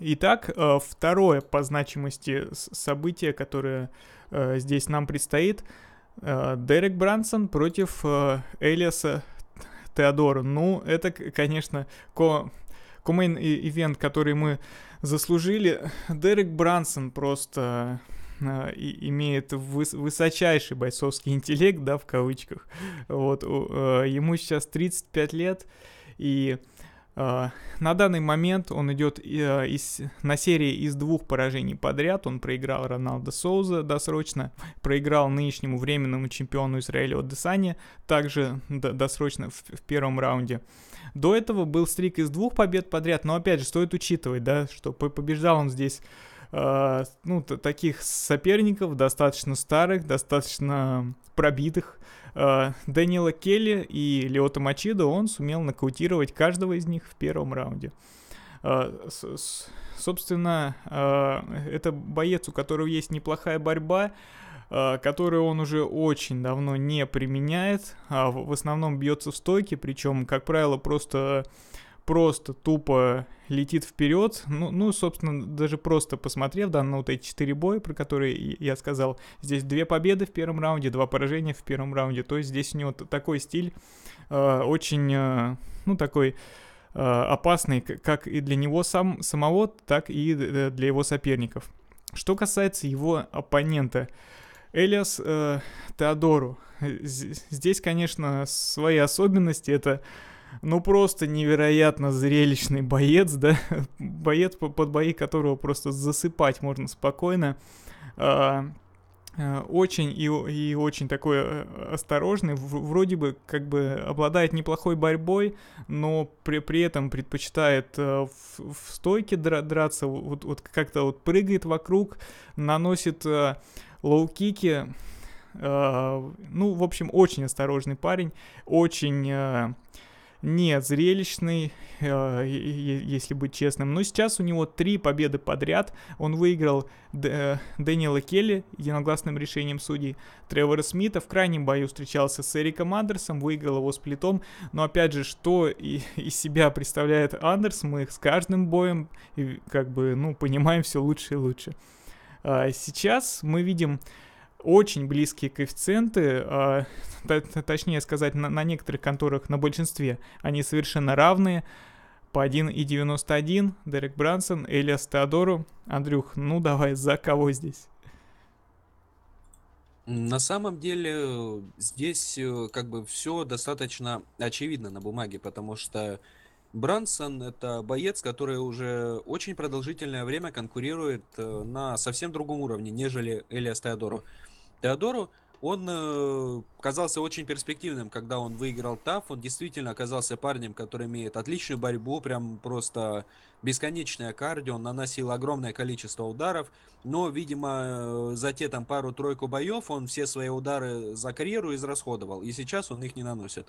Итак, э, второе по значимости событие, которое э, здесь нам предстоит. Э, Дерек Брансон против Элиаса Теодора. Ну, это, конечно, ко комейн ивент, который мы заслужили. Дерек Брансон просто и имеет выс высочайший бойцовский интеллект, да, в кавычках. Вот, ему сейчас 35 лет, и а, на данный момент он идет э, из, на серии из двух поражений подряд. Он проиграл Роналдо Соуза досрочно, проиграл нынешнему временному чемпиону Израиля Десане, также досрочно в, в первом раунде. До этого был стрик из двух побед подряд, но опять же стоит учитывать, да, что побеждал он здесь э, ну, таких соперников, достаточно старых, достаточно пробитых. Э, Дэниела Келли и Леота Мачидо, он сумел нокаутировать каждого из них в первом раунде. Э, собственно, э, это боец, у которого есть неплохая борьба, э, которую он уже очень давно не применяет, а в основном бьется в стойке, причем, как правило, просто просто тупо летит вперед. Ну, ну, собственно, даже просто посмотрев, да, на вот эти четыре боя, про которые я сказал, здесь две победы в первом раунде, два поражения в первом раунде. То есть здесь у него такой стиль э, очень, э, ну, такой э, опасный, как и для него сам, самого, так и э, для его соперников. Что касается его оппонента, Элиас э, Теодору. Э, здесь, конечно, свои особенности. Это ну просто невероятно зрелищный боец, да, боец, под бои которого просто засыпать можно спокойно. А, э, очень и, и очень такой э, осторожный, вроде бы как бы обладает неплохой борьбой, но при, при этом предпочитает в, э, в стойке драться, вот, вот как-то вот прыгает вокруг, наносит лоу-кики, а, ну, в общем, очень осторожный парень, очень не зрелищный, э, если быть честным. Но ну, сейчас у него три победы подряд. Он выиграл Д, э, Дэниела Келли единогласным решением судей. Тревора Смита в крайнем бою встречался с Эриком Андерсом, выиграл его сплитом. Но опять же, что и, из себя представляет Андерс, мы с каждым боем как бы, ну, понимаем все лучше и лучше. Э, сейчас мы видим очень близкие коэффициенты, а, точнее сказать, на, на некоторых конторах, на большинстве, они совершенно равные. По 1,91 Дерек Брансон, Элиас Теодору. Андрюх, ну давай, за кого здесь? На самом деле здесь э, как бы все достаточно очевидно на бумаге, потому что Брансон это боец, который уже очень продолжительное время конкурирует э, на совсем другом уровне, нежели Элиас Теодору. Mm Теодору, он э, казался очень перспективным, когда он выиграл ТАФ. Он действительно оказался парнем, который имеет отличную борьбу, прям просто бесконечное кардио. Он наносил огромное количество ударов. Но, видимо, э, за те там пару-тройку боев он все свои удары за карьеру израсходовал. И сейчас он их не наносит.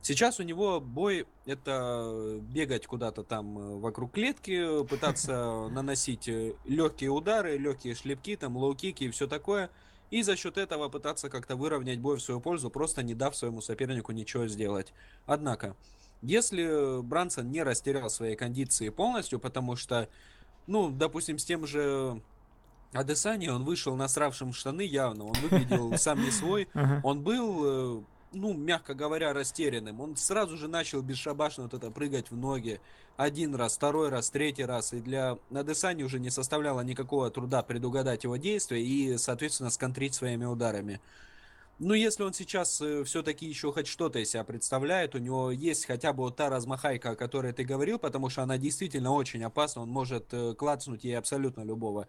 Сейчас у него бой это бегать куда-то там э, вокруг клетки, пытаться наносить э, легкие удары, легкие шлепки, там лоу-кики и все такое – и за счет этого пытаться как-то выровнять бой в свою пользу, просто не дав своему сопернику ничего сделать. Однако, если Брансон не растерял своей кондиции полностью, потому что, ну, допустим, с тем же Адесани он вышел насравшим штаны явно, он выглядел сам не свой, он был э, ну, мягко говоря, растерянным. Он сразу же начал бесшабашно вот это прыгать в ноги. Один раз, второй раз, третий раз. И для Надесани уже не составляло никакого труда предугадать его действия и, соответственно, сконтрить своими ударами. Ну, если он сейчас э, все-таки еще хоть что-то из себя представляет, у него есть хотя бы вот та размахайка, о которой ты говорил, потому что она действительно очень опасна, он может э, клацнуть ей абсолютно любого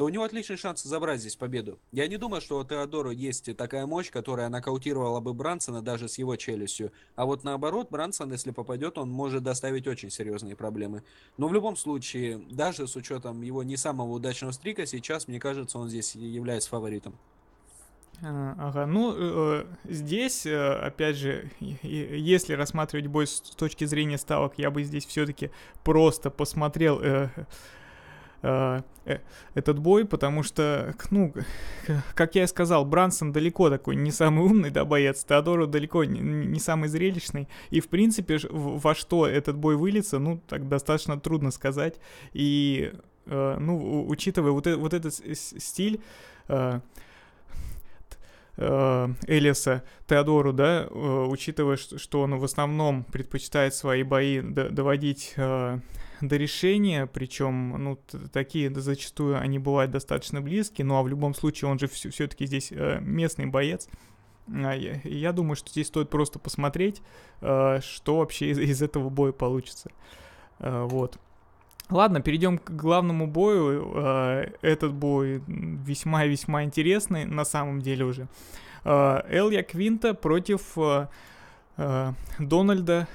то у него отличный шанс забрать здесь победу. Я не думаю, что у Теодора есть такая мощь, которая нокаутировала бы Брансона даже с его челюстью. А вот наоборот, Брансон, если попадет, он может доставить очень серьезные проблемы. Но в любом случае, даже с учетом его не самого удачного стрика, сейчас, мне кажется, он здесь является фаворитом. А, ага, ну э, э, здесь, э, опять же, если рассматривать бой с точки зрения ставок, я бы здесь все-таки просто посмотрел Э, э, этот бой, потому что, ну, как я и сказал, Брансон далеко такой не самый умный, да, боец, Теодору далеко не, не самый зрелищный, и, в принципе, во что этот бой выльется, ну, так достаточно трудно сказать, и, э, ну, учитывая вот, э, вот этот стиль... Э, э Элиса Теодору, да, учитывая, что он в основном предпочитает свои бои доводить до решения, причем, ну, такие зачастую они бывают достаточно близкие, ну, а в любом случае он же все-таки здесь э, местный боец, а, я думаю, что здесь стоит просто посмотреть, э, что вообще из, из этого боя получится. Э, вот. Ладно, перейдем к главному бою. Этот бой весьма весьма интересный на самом деле уже. Элья Квинта против Э, Дональда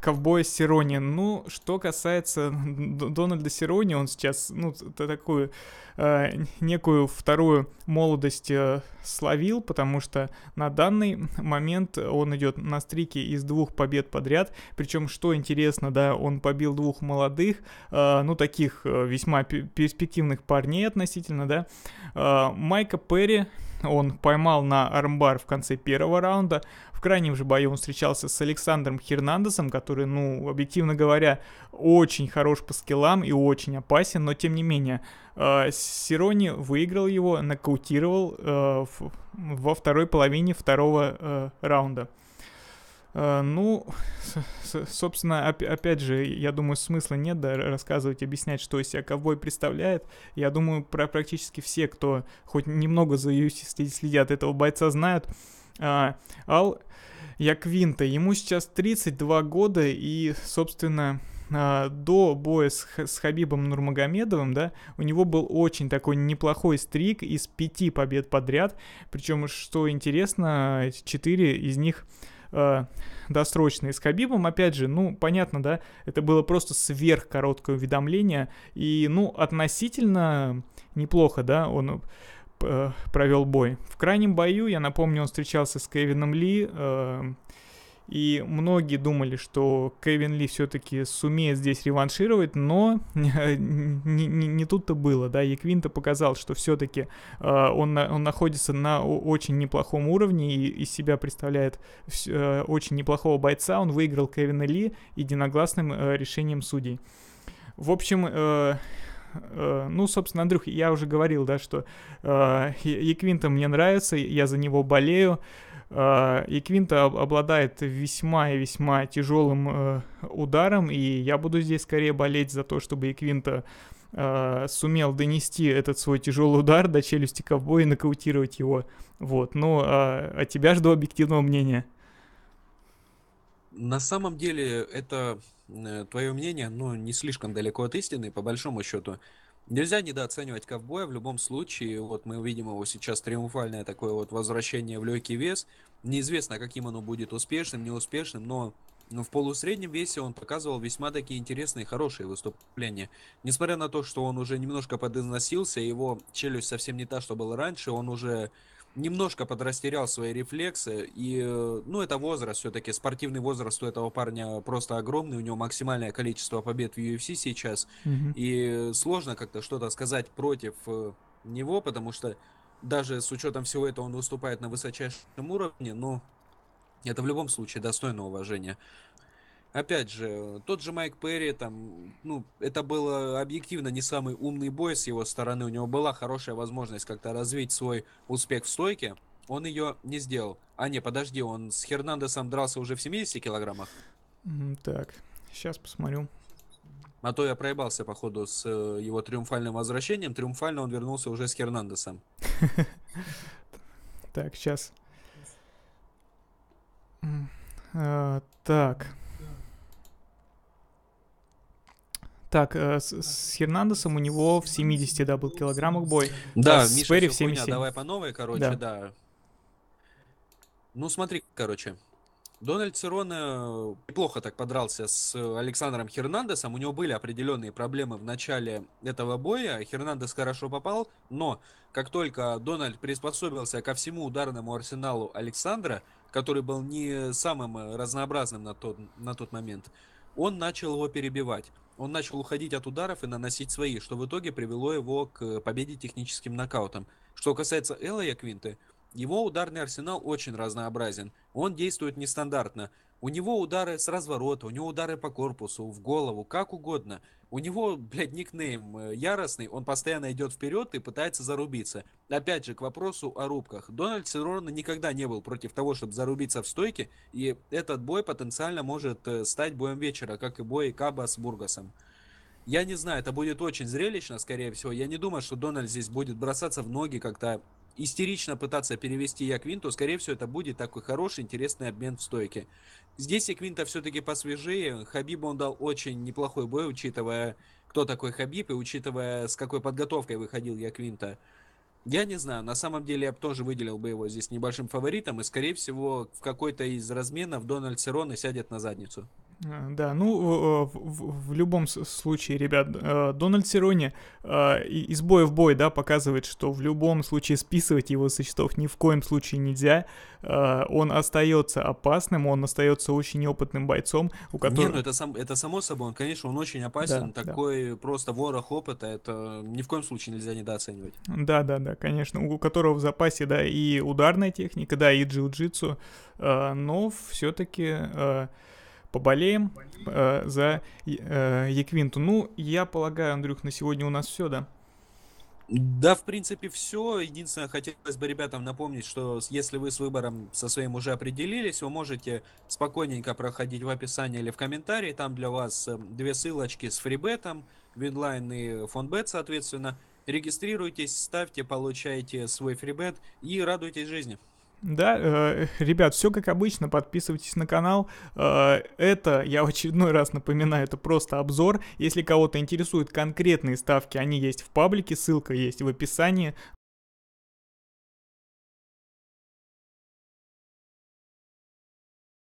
Ковбоя Сирони. Ну, что касается Дональда Сирони, он сейчас, ну, такую э, некую вторую молодость э, словил, потому что на данный момент он идет на стрике из двух побед подряд. Причем, что интересно, да, он побил двух молодых, ну, таких весьма перспективных парней относительно, да. Майка Перри он поймал на армбар в конце первого раунда. В крайнем же бою он встречался с Александром Хернандесом, который, ну, объективно говоря, очень хорош по скиллам и очень опасен, но тем не менее, э, Сирони выиграл его, нокаутировал э, в, во второй половине второго э, раунда. Э, ну, собственно, опять же, я думаю, смысла нет да, рассказывать, объяснять, что из себя ковбой представляет. Я думаю, про практически все, кто хоть немного за UFC следят, этого бойца знают. А, Ал Яквинта, ему сейчас 32 года, и, собственно, а, до боя с, с Хабибом Нурмагомедовым, да, у него был очень такой неплохой стрик из пяти побед подряд. Причем, что интересно, четыре из них э, досрочные с Хабибом, опять же, ну, понятно, да, это было просто сверхкороткое уведомление, и, ну, относительно неплохо, да, он э, провел бой. В крайнем бою, я напомню, он встречался с Кевином Ли, э, и многие думали, что Кевин Ли все-таки сумеет здесь реваншировать, но не, тут-то было, да, и Квинта показал, что все-таки э, он, находится на очень неплохом уровне и из себя представляет э, очень неплохого бойца, он выиграл Кевина Ли единогласным э, решением судей. В общем, ну, собственно, Андрюх, я уже говорил, да, что э, Еквинта мне нравится, я за него болею. И Квинта обладает весьма и весьма тяжелым э, ударом, и я буду здесь скорее болеть за то, чтобы и Квинта э, сумел донести этот свой тяжелый удар до челюсти ковбоя и нокаутировать его. Вот, ну, а, а тебя жду объективного мнения. На самом деле, это э, твое мнение, ну, не слишком далеко от истины, по большому счету. Нельзя недооценивать ковбоя в любом случае. Вот мы увидим его сейчас триумфальное такое вот возвращение в легкий вес. Неизвестно, каким оно будет успешным, неуспешным, но ну, в полусреднем весе он показывал весьма такие интересные, хорошие выступления. Несмотря на то, что он уже немножко подизносился, его челюсть совсем не та, что была раньше, он уже немножко подрастерял свои рефлексы. И, э, ну, это возраст все-таки. Спортивный возраст у этого парня просто огромный. У него максимальное количество побед в UFC сейчас. Угу. И сложно как-то что-то сказать против э, него, потому что даже с учетом всего этого он выступает на высочайшем уровне, но это в любом случае достойно уважения опять же, тот же Майк Перри, там, ну, это было объективно не самый умный бой с его стороны. У него была хорошая возможность как-то развить свой успех в стойке. Он ее не сделал. А не, подожди, он с Хернандесом дрался уже в 70 килограммах? Так, сейчас посмотрю. А то я проебался, походу, с э, его триумфальным возвращением. Триумфально он вернулся уже с Хернандесом. Так, сейчас. А, так, Так, э, с, с Хернандесом у него в 70, дабл килограммах бой. Да, а Миша, Перри в 77. Хуйня, давай по новой, короче, да. да. Ну, смотри, короче. Дональд Цирона э, неплохо так подрался с Александром Хернандесом. У него были определенные проблемы в начале этого боя. Хернандес хорошо попал, но как только Дональд приспособился ко всему ударному арсеналу Александра, который был не самым э, разнообразным на тот, на тот момент, он начал его перебивать. Он начал уходить от ударов и наносить свои, что в итоге привело его к э, победе техническим нокаутом. Что касается Элая Яквинты, его ударный арсенал очень разнообразен. Он действует нестандартно. У него удары с разворота, у него удары по корпусу, в голову, как угодно. У него, блядь, никнейм э, яростный, он постоянно идет вперед и пытается зарубиться. Опять же, к вопросу о рубках. Дональд Сирона никогда не был против того, чтобы зарубиться в стойке, и этот бой потенциально может э, стать боем вечера, как и бой Каба с Бургасом. Я не знаю, это будет очень зрелищно, скорее всего. Я не думаю, что Дональд здесь будет бросаться в ноги как-то истерично пытаться перевести Яквинту, скорее всего, это будет такой хороший, интересный обмен в стойке. Здесь Яквинта все-таки посвежее. Хабибу он дал очень неплохой бой, учитывая, кто такой Хабиб и учитывая, с какой подготовкой выходил Яквинта. Я не знаю, на самом деле я бы тоже выделил бы его здесь небольшим фаворитом, и, скорее всего, в какой-то из разменов Дональд Сироны сядет на задницу. Э, да, ну, э, в, в, в любом случае, ребят, э, Дональд Сирони из боя в бой, да, показывает, что в любом случае списывать его со счетов ни в коем случае нельзя. Он остается опасным, он остается очень опытным бойцом, у ну, которого... Нет, ну это, сам, это само собой, он, конечно, он очень опасен, да, такой да. просто ворох опыта, это ни в коем случае нельзя недооценивать. Да, да, да, конечно, у которого в запасе, да, и ударная техника, да, и джиу-джитсу, но все-таки поболеем э, за э, Яквинту. Ну, я полагаю, Андрюх, на сегодня у нас все, да? Да, в принципе, все. Единственное, хотелось бы ребятам напомнить, что если вы с выбором со своим уже определились, вы можете спокойненько проходить в описании или в комментарии. Там для вас э, две ссылочки с фрибетом, винлайн и фонбет, соответственно. Регистрируйтесь, ставьте, получайте свой фрибет и радуйтесь жизни. Да, э, ребят, все как обычно, подписывайтесь на канал. Э, это, я в очередной раз напоминаю, это просто обзор. Если кого-то интересуют конкретные ставки, они есть в паблике, ссылка есть в описании.